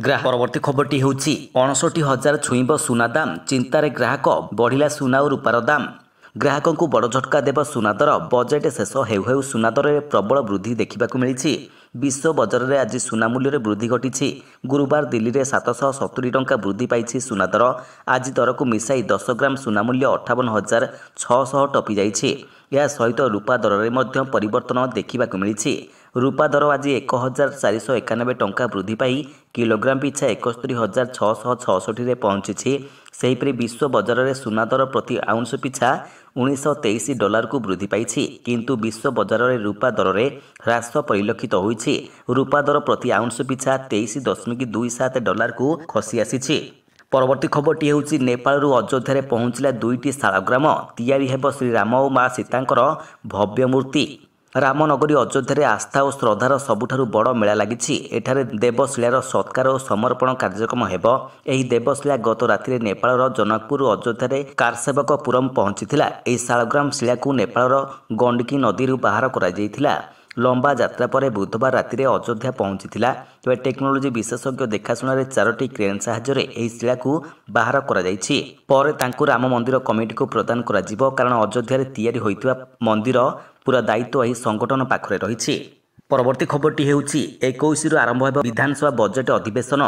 ଗ୍ରାହକ ପରବର୍ତ୍ତୀ ଖବରଟି ହେଉଛି ଅଣଷଠି ହଜାର ଛୁଇଁବ ସୁନା ଦାମ ଚିନ୍ତାରେ ଗ୍ରାହକ ବଢ଼ିଲା ସୁନା ଓ ରୂପାର ଦାମ ଗ୍ରାହକଙ୍କୁ ବଡ଼ ଝଟକା ଦେବ ସୁନା ଦର ବଜେଟ୍ ଶେଷ ହେଉ ହେଉ ସୁନା ଦରରେ ପ୍ରବଳ ବୃଦ୍ଧି ଦେଖିବାକୁ ମିଳିଛି ବିଶ୍ୱ ବଜାରରେ ଆଜି ସୁନା ମୂଲ୍ୟରେ ବୃଦ୍ଧି ଘଟିଛି ଗୁରୁବାର ଦିଲ୍ଲୀରେ ସାତଶହ ସତୁରୀ ଟଙ୍କା ବୃଦ୍ଧି ପାଇଛି ସୁନା ଦର ଆଜି ଦରକୁ ମିଶାଇ ଦଶ ଗ୍ରାମ ସୁନା ମୂଲ୍ୟ ଅଠାବନ ହଜାର ଛଅଶହ ଟପି ଯାଇଛି ଏହା ସହିତ ରୂପା ଦରରେ ମଧ୍ୟ ପରିବର୍ତ୍ତନ ଦେଖିବାକୁ ମିଳିଛି ରୂପା ଦର ଆଜି ଏକ ହଜାର ଚାରିଶହ ଏକାନବେ ଟଙ୍କା ବୃଦ୍ଧି ପାଇ କିଲୋଗ୍ରାମ ପିଛା ଏକସ୍ତରୀ ହଜାର ଛଅଶହ ଛଅଷଠିରେ ପହଞ୍ଚିଛି ସେହିପରି ବିଶ୍ୱ ବଜାରରେ ସୁନା ଦର ପ୍ରତି ଆଉନ୍ସ ପିଛା ଉଣେଇଶହ ତେଇଶ ଡଲାରକୁ ବୃଦ୍ଧି ପାଇଛି କିନ୍ତୁ ବିଶ୍ୱ ବଜାରରେ ରୂପା ଦରରେ ହ୍ରାସ ପରିଲକ୍ଷିତ ହୋଇଛି ରୂପା ଦର ପ୍ରତି ଆଉନ୍ସ ପିଛା ତେଇଶ ଦଶମିକ ଦୁଇ ସାତ ଡଲାରକୁ ଖସି ଆସିଛି ପରବର୍ତ୍ତୀ ଖବରଟି ହେଉଛି ନେପାଳରୁ ଅଯୋଧ୍ୟାରେ ପହଞ୍ଚିଲା ଦୁଇଟି ଶାଳଗ୍ରାମ ତିଆରି ହେବ ଶ୍ରୀରାମ ଓ ମା ସୀତାଙ୍କର ଭବ୍ୟ ମୂର୍ତ୍ତି ରାମନଗରୀ ଅଯୋଧ୍ୟାରେ ଆସ୍ଥା ଓ ଶ୍ରଦ୍ଧାର ସବୁଠାରୁ ବଡ଼ ମେଳା ଲାଗିଛି ଏଠାରେ ଦେବଶିଳାର ସତ୍କାର ଓ ସମର୍ପଣ କାର୍ଯ୍ୟକ୍ରମ ହେବ ଏହି ଦେବଶିଳା ଗତ ରାତିରେ ନେପାଳର ଜନକପୁର ଅଯୋଧ୍ୟାରେ କାରସେବକ ପୁରମ୍ ପହଞ୍ଚିଥିଲା ଏହି ଶାଳଗ୍ରାମ ଶିଳାକୁ ନେପାଳର ଗଣ୍ଡକୀ ନଦୀରୁ ବାହାର କରାଯାଇଥିଲା ଲମ୍ବା ଯାତ୍ରା ପରେ ବୁଧବାର ରାତିରେ ଅଯୋଧ୍ୟା ପହଞ୍ଚିଥିଲା ତେବେ ଟେକ୍ନୋଲୋଜି ବିଶେଷଜ୍ଞ ଦେଖାଶୁଣାରେ ଚାରୋଟି କ୍ରେନ୍ ସାହାଯ୍ୟରେ ଏହି ଶିଳାକୁ ବାହାର କରାଯାଇଛି ପରେ ତାଙ୍କୁ ରାମ ମନ୍ଦିର କମିଟିକୁ ପ୍ରଦାନ କରାଯିବ କାରଣ ଅଯୋଧ୍ୟାରେ ତିଆରି ହୋଇଥିବା ମନ୍ଦିର ପୁରା ଦାୟିତ୍ୱ ଏହି ସଂଗଠନ ପାଖରେ ରହିଛି ପରବର୍ତ୍ତୀ ଖବରଟି ହେଉଛି ଏକୋଇଶରୁ ଆରମ୍ଭ ହେବ ବିଧାନସଭା ବଜେଟ୍ ଅଧିବେଶନ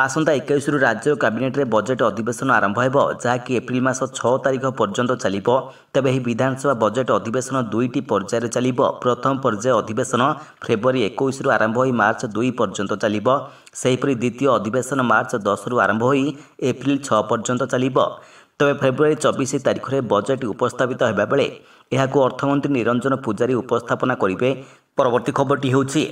ଆସନ୍ତା ଏକୋଇଶରୁ ରାଜ୍ୟ କ୍ୟାବିନେଟ୍ରେ ବଜେଟ୍ ଅଧିବେଶନ ଆରମ୍ଭ ହେବ ଯାହାକି ଏପ୍ରିଲ ମାସ ଛଅ ତାରିଖ ପର୍ଯ୍ୟନ୍ତ ଚାଲିବ ତେବେ ଏହି ବିଧାନସଭା ବଜେଟ୍ ଅଧିବେଶନ ଦୁଇଟି ପର୍ଯ୍ୟାୟରେ ଚାଲିବ ପ୍ରଥମ ପର୍ଯ୍ୟାୟ ଅଧିବେଶନ ଫେବୃଆରୀ ଏକୋଇଶରୁ ଆରମ୍ଭ ହୋଇ ମାର୍ଚ୍ଚ ଦୁଇ ପର୍ଯ୍ୟନ୍ତ ଚାଲିବ ସେହିପରି ଦ୍ୱିତୀୟ ଅଧିବେଶନ ମାର୍ଚ୍ଚ ଦଶରୁ ଆରମ୍ଭ ହୋଇ ଏପ୍ରିଲ ଛଅ ପର୍ଯ୍ୟନ୍ତ ଚାଲିବ ତେବେ ଫେବୃଆରୀ ଚବିଶ ତାରିଖରେ ବଜେଟ୍ ଉପସ୍ଥାପିତ ହେବାବେଳେ ଏହାକୁ ଅର୍ଥମନ୍ତ୍ରୀ ନିରଞ୍ଜନ ପୂଜାରୀ ଉପସ୍ଥାପନା କରିବେ ପରବର୍ତ୍ତୀ ଖବରଟି ହେଉଛି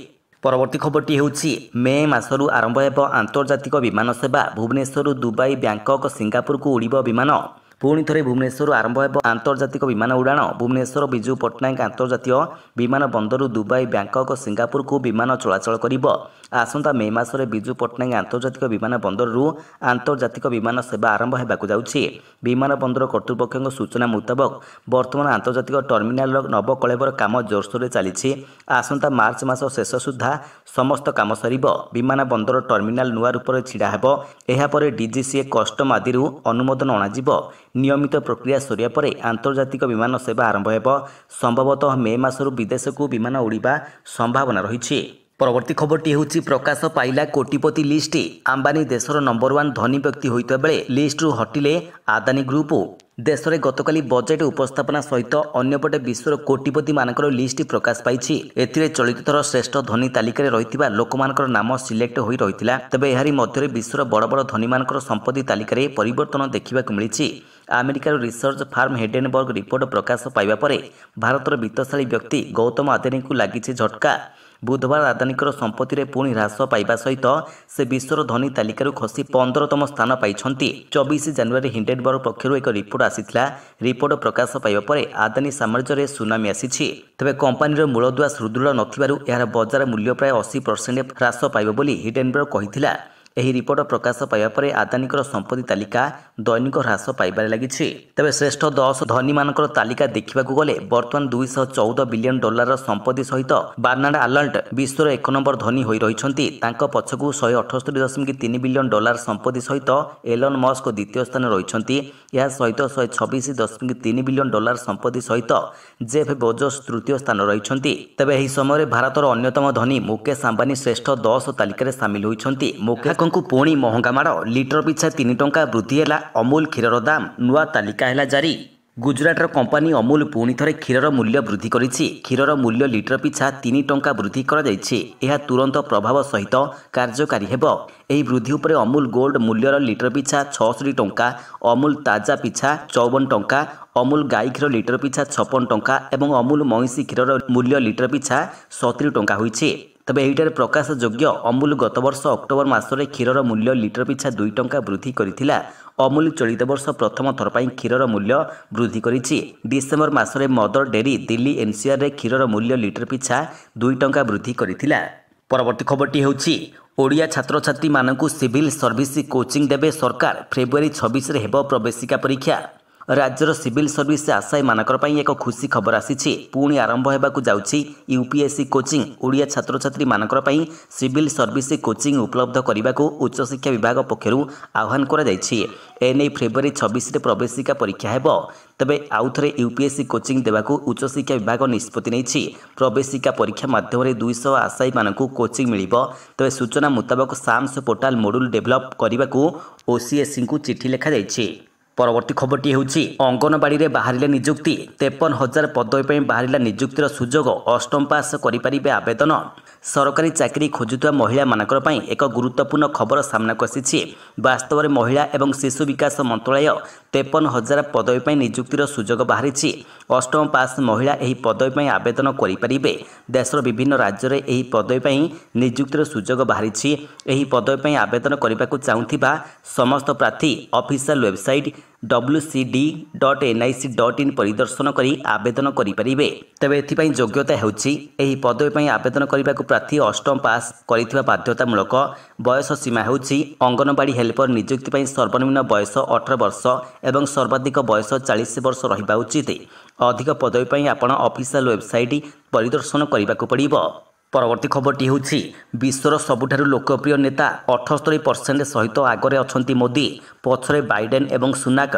ପରବର୍ତ୍ତୀ ଖବରଟି ହେଉଛି ମେ ମାସରୁ ଆରମ୍ଭ ହେବ ଆନ୍ତର୍ଜାତିକ ବିମାନ ସେବା ଭୁବନେଶ୍ୱରରୁ ଦୁବାଇ ବ୍ୟାଙ୍କକ୍ ସିଙ୍ଗାପୁରକୁ ଉଡ଼ିବ ବିମାନ ପୁଣି ଥରେ ଭୁବନେଶ୍ୱରରୁ ଆରମ୍ଭ ହେବ ଆନ୍ତର୍ଜାତିକ ବିମାନ ଉଡ଼ାଣ ଭୁବନେଶ୍ୱର ବିଜୁ ପଟ୍ଟନାୟକ ଆନ୍ତର୍ଜାତୀୟ ବିମାନ ବନ୍ଦରରୁ ଦୁବାଇ ବ୍ୟାଙ୍କକ୍ ସିଙ୍ଗାପୁରକୁ ବିମାନ ଚଳାଚଳ କରିବ ଆସନ୍ତା ମେ ମାସରେ ବିଜୁ ପଟ୍ଟନାୟକ ଆନ୍ତର୍ଜାତିକ ବିମାନ ବନ୍ଦରରୁ ଆନ୍ତର୍ଜାତିକ ବିମାନ ସେବା ଆରମ୍ଭ ହେବାକୁ ଯାଉଛି ବିମାନ ବନ୍ଦର କର୍ତ୍ତୃପକ୍ଷଙ୍କ ସୂଚନା ମୁତାବକ ବର୍ତ୍ତମାନ ଆନ୍ତର୍ଜାତିକ ଟର୍ମିନାଲ୍ର ନବକଳେବର କାମ ଜୋରସୋରରେ ଚାଲିଛି ଆସନ୍ତା ମାର୍ଚ୍ଚ ମାସ ଶେଷ ସୁଦ୍ଧା ସମସ୍ତ କାମ ସରିବ ବିମାନ ବନ୍ଦର ଟର୍ମିନାଲ୍ ନୂଆ ରୂପରେ ଛିଡ଼ା ହେବ ଏହାପରେ ଡିଜିସିଏ କଷ୍ଟମ ଆଦିରୁ ଅନୁମୋଦନ ଅଣାଯିବ ନିୟମିତ ପ୍ରକ୍ରିୟା ସରିବା ପରେ ଆନ୍ତର୍ଜାତିକ ବିମାନ ସେବା ଆରମ୍ଭ ହେବ ସମ୍ଭବତଃ ମେ ମାସରୁ ବିଦେଶକୁ ବିମାନ ଉଡ଼ିବା ସମ୍ଭାବନା ରହିଛି ପରବର୍ତ୍ତୀ ଖବରଟି ହେଉଛି ପ୍ରକାଶ ପାଇଲା କୋଟିପତି ଲିଷ୍ଟ ଆମ୍ବାନୀ ଦେଶର ନମ୍ବର ୱାନ୍ ଧନୀ ବ୍ୟକ୍ତି ହୋଇଥିବା ବେଳେ ଲିଷ୍ଟରୁ ହଟିଲେ ଆଦାନୀ ଗ୍ରୁପ୍ ଦେଶରେ ଗତକାଲି ବଜେଟ୍ ଉପସ୍ଥାପନା ସହିତ ଅନ୍ୟପଟେ ବିଶ୍ୱର କୋଟିପତିମାନଙ୍କର ଲିଷ୍ଟ ପ୍ରକାଶ ପାଇଛି ଏଥିରେ ଚଳିତ ଥର ଶ୍ରେଷ୍ଠ ଧନୀ ତାଲିକାରେ ରହିଥିବା ଲୋକମାନଙ୍କର ନାମ ସିଲେକ୍ଟ ହୋଇ ରହିଥିଲା ତେବେ ଏହାରି ମଧ୍ୟରେ ବିଶ୍ୱର ବଡ଼ ବଡ଼ ଧନୀମାନଙ୍କର ସମ୍ପତ୍ତି ତାଲିକାରେ ପରିବର୍ତ୍ତନ ଦେଖିବାକୁ ମିଳିଛି ଆମେରିକାର ରିସର୍ଚ୍ଚ ଫାର୍ମ ହେଡେନବର୍ଗ ରିପୋର୍ଟ ପ୍ରକାଶ ପାଇବା ପରେ ଭାରତର ବିତ୍ତଶାଳୀ ବ୍ୟକ୍ତି ଗୌତମ ଆଦାନୀଙ୍କୁ ଲାଗିଛି ଝଟକା ବୁଧବାର ଆଦାନୀଙ୍କର ସମ୍ପତ୍ତିରେ ପୁଣି ହ୍ରାସ ପାଇବା ସହିତ ସେ ବିଶ୍ୱର ଧନୀ ତାଲିକାରୁ ଖସି ପନ୍ଦରତମ ସ୍ଥାନ ପାଇଛନ୍ତି ଚବିଶ ଜାନୁଆରୀ ହିଣ୍ଡେନବର୍ଗ ପକ୍ଷରୁ ଏକ ରିପୋର୍ଟ ଆସିଥିଲା ରିପୋର୍ଟ ପ୍ରକାଶ ପାଇବା ପରେ ଆଦାନୀ ସାମ୍ରାଜ୍ୟରେ ସୁନାମି ଆସିଛି ତେବେ କମ୍ପାନୀର ମୂଳଦୁଆ ସୁଦୃଢ଼ ନଥିବାରୁ ଏହାର ବଜାର ମୂଲ୍ୟ ପ୍ରାୟ ଅଶୀ ପରସେଣ୍ଟ ହ୍ରାସ ପାଇବ ବୋଲି ହିଣ୍ଡେନବର୍ଗ କହିଥିଲା ଏହି ରିପୋର୍ଟ ପ୍ରକାଶ ପାଇବା ପରେ ଆଦାନୀଙ୍କର ସମ୍ପତ୍ତି ତାଲିକା ଦୈନିକ ହ୍ରାସ ପାଇବାରେ ଲାଗିଛି ତେବେ ଶ୍ରେଷ୍ଠ ଦଶ ଧନୀମାନଙ୍କର ତାଲିକା ଦେଖିବାକୁ ଗଲେ ବର୍ତ୍ତମାନ ଦୁଇଶହ ଚଉଦ ବିଲିୟନ ଡଲାରର ସମ୍ପତ୍ତି ସହିତ ବାର୍ନାର୍ଡ ଆଲଣ୍ଟ ବିଶ୍ୱର ଏକ ନମ୍ବର ଧନୀ ହୋଇ ରହିଛନ୍ତି ତାଙ୍କ ପଛକୁ ଶହେ ଅଠସ୍ତରୀ ଦଶମିକ ତିନି ବିଲିୟନ ଡଲାର ସମ୍ପତ୍ତି ସହିତ ଏଲନ୍ ମସ୍କ ଦ୍ୱିତୀୟ ସ୍ଥାନରେ ରହିଛନ୍ତି ଏହା ସହିତ ଶହେ ଛବିଶ ଦଶମିକ ତିନି ବିଲିୟନ ଡଲାର ସମ୍ପତ୍ତି ସହିତ ଜେଫ୍ ବୋଜସ୍ ତୃତୀୟ ସ୍ଥାନ ରହିଛନ୍ତି ତେବେ ଏହି ସମୟରେ ଭାରତର ଅନ୍ୟତମ ଧନୀ ମୁକେଶ ଆମ୍ବାନୀ ଶ୍ରେଷ୍ଠ ଦଶ ତାଲିକାରେ ସାମିଲ ହୋଇଛନ୍ତି ମୁକେଶ ଆପଣଙ୍କୁ ପୁଣି ମହଙ୍ଗା ମାଡ଼ ଲିଟର ପିଛା ତିନି ଟଙ୍କା ବୃଦ୍ଧି ହେଲା ଅମୁଲ କ୍ଷୀରର ଦାମ୍ ନୂଆ ତାଲିକା ହେଲା ଜାରି ଗୁଜୁରାଟର କମ୍ପାନୀ ଅମୁଲ ପୁଣି ଥରେ କ୍ଷୀରର ମୂଲ୍ୟ ବୃଦ୍ଧି କରିଛି କ୍ଷୀରର ମୂଲ୍ୟ ଲିଟର ପିଛା ତିନି ଟଙ୍କା ବୃଦ୍ଧି କରାଯାଇଛି ଏହା ତୁରନ୍ତ ପ୍ରଭାବ ସହିତ କାର୍ଯ୍ୟକାରୀ ହେବ ଏହି ବୃଦ୍ଧି ଉପରେ ଅମୁଲ ଗୋଲ୍ଡ ମୂଲ୍ୟର ଲିଟର ପିଛା ଛଅଷଠି ଟଙ୍କା ଅମୁଲ ତାଜା ପିଛା ଚଉବନ ଟଙ୍କା ଅମୁଲ ଗାଈ କ୍ଷୀର ଲିଟର ପିଛା ଛପନ ଟଙ୍କା ଏବଂ ଅମୁଲ ମଇଁଷି କ୍ଷୀରର ମୂଲ୍ୟ ଲିଟର ପିଛା ସତୁରି ଟଙ୍କା ହୋଇଛି তবে ଏହିଠାରେ ପ୍ରକାଶଯୋଗ୍ୟ ଅମୁଲ ଗତବର୍ଷ ଅକ୍ଟୋବର ମାସରେ କ୍ଷୀରର ମୂଲ୍ୟ ଲିଟର ପିଛା ଦୁଇ ଟଙ୍କା ବୃଦ୍ଧି କରିଥିଲା ଅମୁଲ ଚଳିତ ବର୍ଷ ପ୍ରଥମ ଥର ପାଇଁ କ୍ଷୀରର ମୂଲ୍ୟ ବୃଦ୍ଧି କରିଛି ଡିସେମ୍ବର ମାସରେ ମଦର ଡେରି ଦିଲ୍ଲୀ ଏନ୍ସିଆରରେ କ୍ଷୀରର ମୂଲ୍ୟ ଲିଟର ପିଛା ଦୁଇ ଟଙ୍କା ବୃଦ୍ଧି କରିଥିଲା ପରବର୍ତ୍ତୀ ଖବରଟି ହେଉଛି ଓଡ଼ିଆ ଛାତ୍ରଛାତ୍ରୀମାନଙ୍କୁ ସିଭିଲ୍ ସର୍ଭିସ୍ କୋଚିଂ ଦେବେ ସରକାର ଫେବୃଆରୀ ଛବିଶରେ ହେବ ପ୍ରବେଶିକା ପରୀକ୍ଷା ରାଜ୍ୟର ସିଭିଲ୍ ସର୍ଭିସ୍ ଆଶାୟୀମାନଙ୍କର ପାଇଁ ଏକ ଖୁସି ଖବର ଆସିଛି ପୁଣି ଆରମ୍ଭ ହେବାକୁ ଯାଉଛି ୟୁପିଏସ୍ସି କୋଚିଂ ଓଡ଼ିଆ ଛାତ୍ରଛାତ୍ରୀମାନଙ୍କର ପାଇଁ ସିଭିଲ୍ ସର୍ଭିସ୍ କୋଚିଂ ଉପଲବ୍ଧ କରିବାକୁ ଉଚ୍ଚଶିକ୍ଷା ବିଭାଗ ପକ୍ଷରୁ ଆହ୍ୱାନ କରାଯାଇଛି ଏନେଇ ଫେବୃଆରୀ ଛବିଶରେ ପ୍ରବେଶିକା ପରୀକ୍ଷା ହେବ ତେବେ ଆଉଥରେ ୟୁପିଏସ୍ସି କୋଚିଂ ଦେବାକୁ ଉଚ୍ଚଶିକ୍ଷା ବିଭାଗ ନିଷ୍ପତ୍ତି ନେଇଛି ପ୍ରବେଶିକା ପରୀକ୍ଷା ମାଧ୍ୟମରେ ଦୁଇଶହ ଆଶାୟୀମାନଙ୍କୁ କୋଚିଂ ମିଳିବ ତେବେ ସୂଚନା ମୁତାବକ ସାମ୍ସ ପୋର୍ଟାଲ ମୋଡୁଲ ଡେଭେଲପ୍ କରିବାକୁ ଓସିଏସ୍ସିଙ୍କୁ ଚିଠି ଲେଖାଯାଇଛି ପରବର୍ତ୍ତୀ ଖବରଟି ହେଉଛି ଅଙ୍ଗନବାଡ଼ିରେ ବାହାରିଲା ନିଯୁକ୍ତି ତେପନ ହଜାର ପଦବୀ ପାଇଁ ବାହାରିଲା ନିଯୁକ୍ତିର ସୁଯୋଗ ଅଷ୍ଟମ ପାସ୍ କରିପାରିବେ ଆବେଦନ ସରକାରୀ ଚାକିରି ଖୋଜୁଥିବା ମହିଳାମାନଙ୍କର ପାଇଁ ଏକ ଗୁରୁତ୍ୱପୂର୍ଣ୍ଣ ଖବର ସାମ୍ନାକୁ ଆସିଛି ବାସ୍ତବରେ ମହିଳା ଏବଂ ଶିଶୁ ବିକାଶ ମନ୍ତ୍ରଣାଳୟ ତେପନ ହଜାର ପଦବୀ ପାଇଁ ନିଯୁକ୍ତିର ସୁଯୋଗ ବାହାରିଛି ଅଷ୍ଟମ ପାସ୍ ମହିଳା ଏହି ପଦବୀ ପାଇଁ ଆବେଦନ କରିପାରିବେ ଦେଶର ବିଭିନ୍ନ ରାଜ୍ୟରେ ଏହି ପଦବୀ ପାଇଁ ନିଯୁକ୍ତିର ସୁଯୋଗ ବାହାରିଛି ଏହି ପଦବୀ ପାଇଁ ଆବେଦନ କରିବାକୁ ଚାହୁଁଥିବା ସମସ୍ତ ପ୍ରାର୍ଥୀ official website W C D dot NIC dot in ପରିଦର୍ଶନ କରି ଆବେଦନ କରିପାରିବେ ତେବେ ଏଥିପାଇଁ ଯୋଗ୍ୟତା ହେଉଛି ଏହି ପଦବୀ ପାଇଁ ଆବେଦନ କରିବାକୁ ପ୍ରାର୍ଥୀ ଅଷ୍ଟମ ପାସ୍ କରିଥିବା ବାଧ୍ୟତାମୂଳକ ବୟସ ସୀମା ହେଉଛି ଅଙ୍ଗନବାଡ଼ି ହେଲ୍ପର ନିଯୁକ୍ତି ପାଇଁ ସର୍ବନିମ୍ନ ବୟସ ଅଠର ବର୍ଷ ଏବଂ ସର୍ବାଧିକ ବୟସ ଚାଳିଶ ବର୍ଷ ରହିବା ଉଚିତ ଅଧିକ ପଦବୀ ପାଇଁ ଆପଣ ଅଫିସିଆଲ ୱେବସାଇଟ୍ ପରିଦର୍ଶନ କରିବାକୁ ପଡ଼ିବ ପରବର୍ତ୍ତୀ ଖବରଟି ହେଉଛି ବିଶ୍ୱର ସବୁଠାରୁ ଲୋକପ୍ରିୟ ନେତା ଅଠସ୍ତରୀ ପରସେଣ୍ଟ ସହିତ ଆଗରେ ଅଛନ୍ତି ମୋଦି ପଛରେ ବାଇଡେନ୍ ଏବଂ ସୁନାକ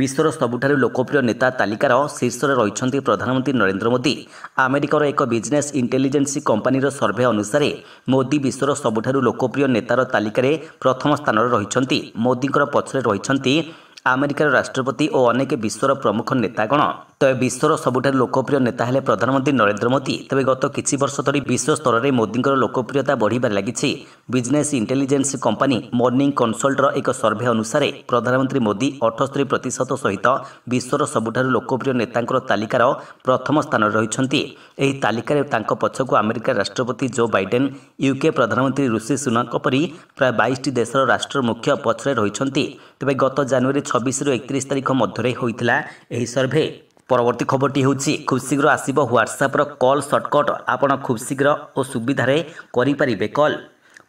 ବିଶ୍ୱର ସବୁଠାରୁ ଲୋକପ୍ରିୟ ନେତା ତାଲିକାର ଶୀର୍ଷରେ ରହିଛନ୍ତି ପ୍ରଧାନମନ୍ତ୍ରୀ ନରେନ୍ଦ୍ର ମୋଦି ଆମେରିକାର ଏକ ବିଜନେସ୍ ଇଣ୍ଟେଲିଜେନ୍ସି କମ୍ପାନୀର ସର୍ଭେ ଅନୁସାରେ ମୋଦି ବିଶ୍ୱର ସବୁଠାରୁ ଲୋକପ୍ରିୟ ନେତାର ତାଲିକାରେ ପ୍ରଥମ ସ୍ଥାନରେ ରହିଛନ୍ତି ମୋଦିଙ୍କର ପଛରେ ରହିଛନ୍ତି ଆମେରିକାର ରାଷ୍ଟ୍ରପତି ଓ ଅନେକ ବିଶ୍ୱର ପ୍ରମୁଖ ନେତାଗଣ ତେବେ ବିଶ୍ୱର ସବୁଠାରୁ ଲୋକପ୍ରିୟ ନେତା ହେଲେ ପ୍ରଧାନମନ୍ତ୍ରୀ ନରେନ୍ଦ୍ର ମୋଦି ତେବେ ଗତ କିଛି ବର୍ଷ ଧରି ବିଶ୍ୱ ସ୍ତରରେ ମୋଦିଙ୍କର ଲୋକପ୍ରିୟତା ବଢ଼ିବାରେ ଲାଗିଛି ବିଜନେସ୍ ଇଣ୍ଟେଲିଜେନ୍ସ କମ୍ପାନୀ ମର୍ଣ୍ଣିଂ କନସଲ୍ଟର ଏକ ସର୍ଭେ ଅନୁସାରେ ପ୍ରଧାନମନ୍ତ୍ରୀ ମୋଦି ଅଠସ୍ତରୀ ପ୍ରତିଶତ ସହିତ ବିଶ୍ୱର ସବୁଠାରୁ ଲୋକପ୍ରିୟ ନେତାଙ୍କର ତାଲିକାର ପ୍ରଥମ ସ୍ଥାନରେ ରହିଛନ୍ତି ଏହି ତାଲିକାରେ ତାଙ୍କ ପଛକୁ ଆମେରିକା ରାଷ୍ଟ୍ରପତି ଜୋ ବାଇଡେନ୍ ୟୁକେ ପ୍ରଧାନମନ୍ତ୍ରୀ ଋଷି ସୁନାଙ୍କ ପରି ପ୍ରାୟ ବାଇଶଟି ଦେଶର ରାଷ୍ଟ୍ର ମୁଖ୍ୟ ପଛରେ ରହିଛନ୍ତି ତେବେ ଗତ ଜାନୁଆରୀ ଛବିଶରୁ ଏକତିରିଶ ତାରିଖ ମଧ୍ୟରେ ହୋଇଥିଲା ଏହି ସର୍ଭେ ପରବର୍ତ୍ତୀ ଖବରଟି ହେଉଛି ଖୁବ୍ ଶୀଘ୍ର ଆସିବ ହ୍ୱାଟ୍ସଆପ୍ର କଲ୍ ସର୍ଟକଟ୍ ଆପଣ ଖୁବ୍ ଶୀଘ୍ର ଓ ସୁବିଧାରେ କରିପାରିବେ call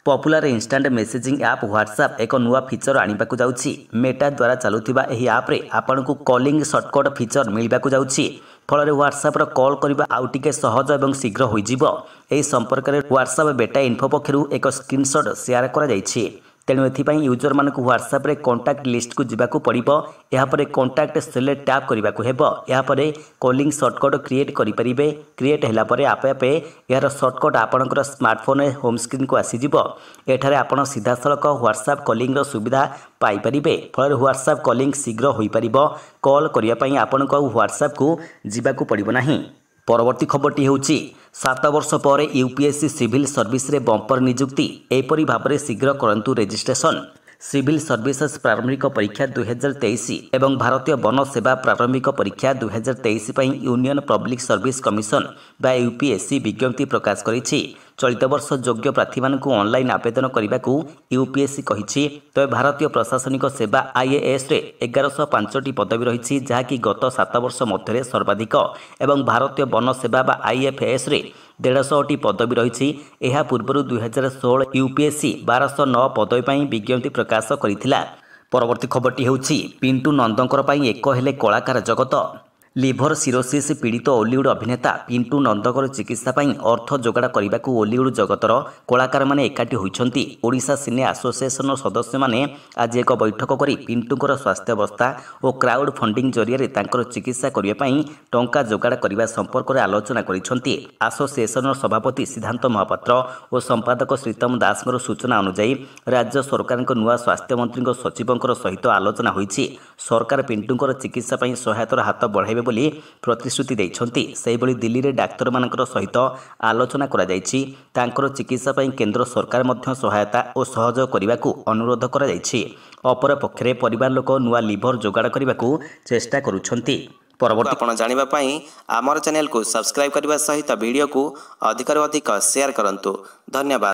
popular instant messaging app WhatsApp ଏକ ନୂଆ ଫିଚର ଆଣିବାକୁ ଯାଉଛି ମେଟା ଦ୍ୱାରା ଚାଲୁଥିବା ଏହି ଆପ୍ରେ ଆପଣଙ୍କୁ କଲିଂ ସର୍ଟକଟ୍ ଫିଚର ମିଳିବାକୁ ଯାଉଛି ଫଳରେ ହ୍ୱାଟ୍ସଆପ୍ର କଲ୍ କରିବା ଆଉ ଟିକେ ସହଜ ଏବଂ ଶୀଘ୍ର ହୋଇଯିବ ଏହି ସମ୍ପର୍କରେ ହ୍ୱାଟ୍ସଆପ୍ ବେଟା ଇନ୍ଫୋ ପକ୍ଷରୁ ଏକ ସ୍କ୍ରିନ୍ସଟ୍ ସେୟାର କରାଯାଇଛି ତେଣୁ ଏଥିପାଇଁ ୟୁଜରମାନଙ୍କୁ ହ୍ୱାଟ୍ସଆପ୍ରେ କଣ୍ଟାକ୍ଟ ଲିଷ୍ଟକୁ ଯିବାକୁ ପଡ଼ିବ ଏହାପରେ କଣ୍ଟାକ୍ଟ ସିଲେକ୍ଟ ଟ୍ୟାପ୍ କରିବାକୁ ହେବ ଏହାପରେ କଲିଂ ସର୍ଟକଟ୍ କ୍ରିଏଟ୍ କରିପାରିବେ କ୍ରିଏଟ୍ ହେଲା ପରେ ଆପେ ଆପେ ଏହାର ସର୍ଟକଟ୍ ଆପଣଙ୍କର ସ୍ମାର୍ଟଫୋନ୍ରେ ହୋମ୍ସ୍କ୍ରିନ୍କୁ ଆସିଯିବ ଏଠାରେ ଆପଣ ସିଧାସଳଖ ହ୍ୱାଟ୍ସଆପ୍ କଲିଂର ସୁବିଧା ପାଇପାରିବେ ଫଳରେ ହ୍ୱାଟ୍ସଆପ୍ କଲିଂ ଶୀଘ୍ର ହୋଇପାରିବ କଲ୍ କରିବା ପାଇଁ ଆପଣଙ୍କୁ ଆଉ ହ୍ୱାଟ୍ସଆପ୍କୁ ଯିବାକୁ ପଡ଼ିବ ନାହିଁ ପରବର୍ତ୍ତୀ ଖବରଟି ହେଉଛି ସାତ ବର୍ଷ ପରେ ୟୁପିଏସ୍ସି ସିଭିଲ୍ ସର୍ଭିସରେ ବମ୍ପର ନିଯୁକ୍ତି ଏପରି ଭାବରେ ଶୀଘ୍ର କରନ୍ତୁ ରେଜିଷ୍ଟ୍ରେସନ୍ ସିଭିଲ୍ ସର୍ଭିସେସ୍ ପ୍ରାରମ୍ଭିକ ପରୀକ୍ଷା ଦୁଇହଜାର ତେଇଶ ଏବଂ ଭାରତୀୟ ବନ ସେବା ପ୍ରାରମ୍ଭିକ ପରୀକ୍ଷା ଦୁଇହଜାର ତେଇଶ ପାଇଁ ୟୁନିୟନ୍ ପବ୍ଲିକ୍ ସର୍ଭିସ୍ କମିଶନ୍ ବା ୟୁପିଏସ୍ସି ବିଜ୍ଞପ୍ତି ପ୍ରକାଶ କରିଛି ଚଳିତ ବର୍ଷ ଯୋଗ୍ୟ ପ୍ରାର୍ଥୀମାନଙ୍କୁ ଅନ୍ଲାଇନ୍ ଆବେଦନ କରିବାକୁ ୟୁପିଏସ୍ସି କହିଛି ତେବେ ଭାରତୀୟ ପ୍ରଶାସନିକ ସେବା ଆଇଏଏସ୍ରେ ଏଗାରଶହ ପାଞ୍ଚଟି ପଦବୀ ରହିଛି ଯାହାକି ଗତ ସାତ ବର୍ଷ ମଧ୍ୟରେ ସର୍ବାଧିକ ଏବଂ ଭାରତୀୟ ବନ ସେବା ବା ଆଇଏଫ୍ଏସ୍ରେ ଦେଢ଼ଶହଟି ପଦବୀ ରହିଛି ଏହା ପୂର୍ବରୁ ଦୁଇହଜାର ଷୋହଳ ୟୁପିଏସ୍ସି ବାରଶହ ନଅ ପଦବୀ ପାଇଁ ବିଜ୍ଞପ୍ତି ପ୍ରକାଶ କରିଥିଲା ପରବର୍ତ୍ତୀ ଖବରଟି ହେଉଛି ପିଣ୍ଟୁ ନନ୍ଦଙ୍କର ପାଇଁ ଏକ ହେଲେ କଳାକାର ଜଗତ ଲିଭର ସିରୋସିସ୍ ପୀଡ଼ିତ ଓଲିଉଡ୍ ଅଭିନେତା ପିଣ୍ଟୁ ନନ୍ଦଙ୍କର ଚିକିତ୍ସା ପାଇଁ ଅର୍ଥ ଯୋଗାଡ଼ କରିବାକୁ ଓଲିଉଡ୍ ଜଗତର କଳାକାରମାନେ ଏକାଠି ହୋଇଛନ୍ତି ଓଡ଼ିଶା ସିନେ ଆସୋସିଏସନର ସଦସ୍ୟମାନେ ଆଜି ଏକ ବୈଠକ କରି ପିଣ୍ଟୁଙ୍କର ସ୍ୱାସ୍ଥ୍ୟାବସ୍ଥା ଓ କ୍ରାଉଡ୍ ଫଣ୍ଡିଂ ଜରିଆରେ ତାଙ୍କର ଚିକିତ୍ସା କରିବା ପାଇଁ ଟଙ୍କା ଯୋଗାଡ଼ କରିବା ସମ୍ପର୍କରେ ଆଲୋଚନା କରିଛନ୍ତି ଆସୋସିଏସନର ସଭାପତି ସିଦ୍ଧାନ୍ତ ମହାପାତ୍ର ଓ ସମ୍ପାଦକ ଶ୍ରୀତମ ଦାସଙ୍କର ସୂଚନା ଅନୁଯାୟୀ ରାଜ୍ୟ ସରକାରଙ୍କ ନୂଆ ସ୍ୱାସ୍ଥ୍ୟମନ୍ତ୍ରୀଙ୍କ ସଚିବଙ୍କର ସହିତ ଆଲୋଚନା ହୋଇଛି ସରକାର ପିଣ୍ଟୁଙ୍କର ଚିକିତ୍ସା ପାଇଁ ସହାୟତାର ହାତ ବଢ଼ାଇବେ ବୋଲି ପ୍ରତିଶ୍ରୁତି ଦେଇଛନ୍ତି ସେହିଭଳି ଦିଲ୍ଲୀରେ ଡାକ୍ତରମାନଙ୍କର ସହିତ ଆଲୋଚନା କରାଯାଇଛି ତାଙ୍କର ଚିକିତ୍ସା ପାଇଁ କେନ୍ଦ୍ର ସରକାର ମଧ୍ୟ ସହାୟତା ଓ ସହଯୋଗ କରିବାକୁ ଅନୁରୋଧ କରାଯାଇଛି ଅପରପକ୍ଷରେ ପରିବାର ଲୋକ ନୂଆ ଲିଭର ଯୋଗାଡ଼ କରିବାକୁ ଚେଷ୍ଟା କରୁଛନ୍ତି ପରବର୍ତ୍ତୀ ଆପଣ ଜାଣିବା ପାଇଁ ଆମର ଚ୍ୟାନେଲକୁ ସବସ୍କ୍ରାଇବ୍ କରିବା ସହିତ ଭିଡ଼ିଓକୁ ଅଧିକରୁ ଅଧିକ ସେୟାର କରନ୍ତୁ ଧନ୍ୟବାଦ